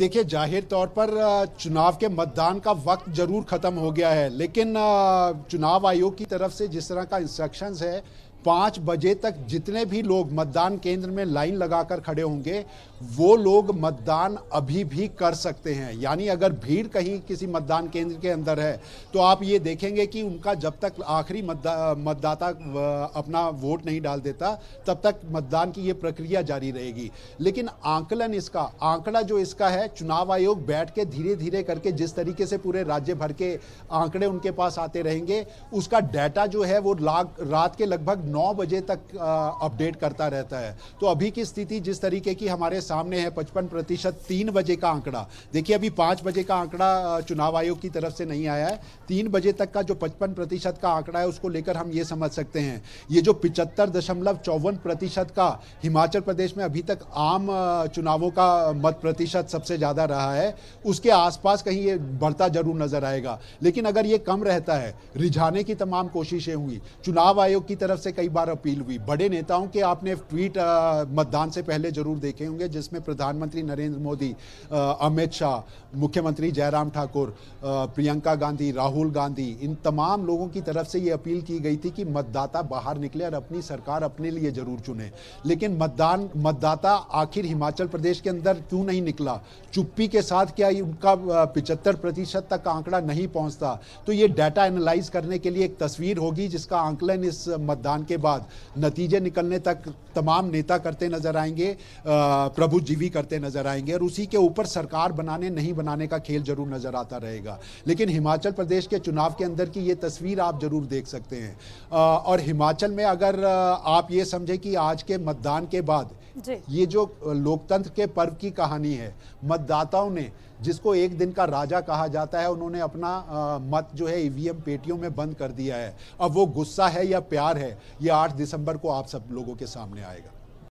देखिए जाहिर तौर पर चुनाव के मतदान का वक्त जरूर ख़त्म हो गया है लेकिन चुनाव आयोग की तरफ से जिस तरह का इंस्ट्रक्शंस है पाँच बजे तक जितने भी लोग मतदान केंद्र में लाइन लगाकर खड़े होंगे वो लोग मतदान अभी भी कर सकते हैं यानी अगर भीड़ कहीं किसी मतदान केंद्र के अंदर है तो आप ये देखेंगे कि उनका जब तक आखिरी मतदा मतदाता अपना वोट नहीं डाल देता तब तक मतदान की ये प्रक्रिया जारी रहेगी लेकिन आंकलन इसका आंकड़ा जो इसका है चुनाव आयोग बैठ के धीरे धीरे करके जिस तरीके से पूरे राज्य भर के आंकड़े उनके पास आते रहेंगे उसका डाटा जो है वो रात के लगभग 9 बजे तक अपडेट करता रहता है तो अभी की स्थिति जिस तरीके की हमारे सामने है 55 प्रतिशत तीन बजे का आंकड़ा देखिए अभी पाँच बजे का आंकड़ा चुनाव आयोग की तरफ से नहीं आया है तीन बजे तक का जो 55 प्रतिशत का आंकड़ा है उसको लेकर हम ये समझ सकते हैं ये जो पिचहत्तर प्रतिशत का हिमाचल प्रदेश में अभी तक आम चुनावों का मत प्रतिशत सबसे ज़्यादा रहा है उसके आसपास कहीं ये बढ़ता जरूर नजर आएगा लेकिन अगर ये कम रहता है रिझाने की तमाम कोशिशें हुई चुनाव आयोग की तरफ से कई बार अपील हुई बड़े नेताओं के आपने ट्वीट मतदान से पहले जरूर देखे होंगे जिसमें प्रधानमंत्री नरेंद्र मोदी अमित शाह मुख्यमंत्री जयराम ठाकुर प्रियंका गांधी राहुल गांधी इन तमाम लोगों की तरफ से ये अपील की गई थी कि मतदाता बाहर निकले और अपनी सरकार अपने लिए जरूर चुने लेकिन मतदान मतदाता आखिर हिमाचल प्रदेश के अंदर क्यों नहीं निकला चुप्पी के साथ क्या उनका पिचहत्तर प्रतिशत तक आंकड़ा नहीं पहुंचता तो ये डाटा एनालाइज करने के लिए एक तस्वीर होगी जिसका आंकलन इस मतदान के बाद नतीजे निकलने तक तमाम नेता करते नजर आएंगे प्रभु जीवी करते नजर आएंगे और उसी के ऊपर सरकार बनाने नहीं बनाने का खेल जरूर नजर आता रहेगा लेकिन हिमाचल प्रदेश के चुनाव के अंदर की ये तस्वीर आप जरूर देख सकते हैं और हिमाचल में अगर आप ये समझे कि आज के मतदान के बाद ये जो लोकतंत्र के पर्व की कहानी है मतदाताओं ने जिसको एक दिन का राजा कहा जाता है उन्होंने अपना आ, मत जो है ईवीएम पेटियों में बंद कर दिया है अब वो गुस्सा है या प्यार है ये आठ दिसंबर को आप सब लोगों के सामने आएगा